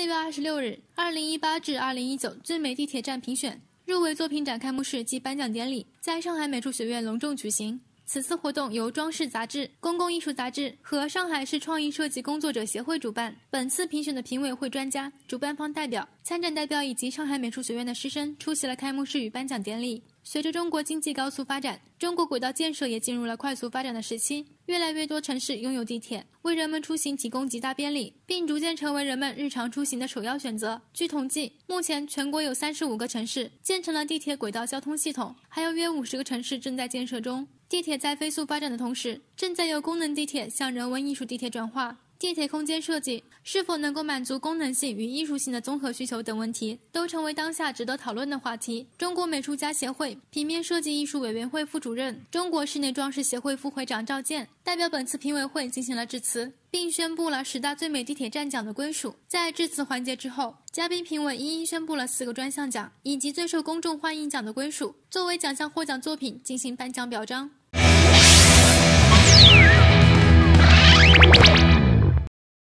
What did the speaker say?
四月二十六日，二零一八至二零一九最美地铁站评选入围作品展开幕式暨颁奖典礼在上海美术学院隆重举行。此次活动由《装饰》杂志、《公共艺术》杂志和上海市创意设计工作者协会主办。本次评选的评委会专家、主办方代表、参展代表以及上海美术学院的师生出席了开幕式与颁奖典礼。随着中国经济高速发展，中国轨道建设也进入了快速发展的时期。越来越多城市拥有地铁，为人们出行提供极大便利，并逐渐成为人们日常出行的首要选择。据统计，目前全国有三十五个城市建成了地铁轨道交通系统，还有约五十个城市正在建设中。地铁在飞速发展的同时，正在由功能地铁向人文艺术地铁转化。地铁空间设计是否能够满足功能性与艺术性的综合需求等问题，都成为当下值得讨论的话题。中国美术家协会平面设计艺术委员会副主任、中国室内装饰协会副会长赵健代表本次评委会进行了致辞，并宣布了十大最美地铁站奖的归属。在致辞环节之后，嘉宾评委一一宣布了四个专项奖以及最受公众欢迎奖的归属，作为奖项获奖作品进行颁奖表彰。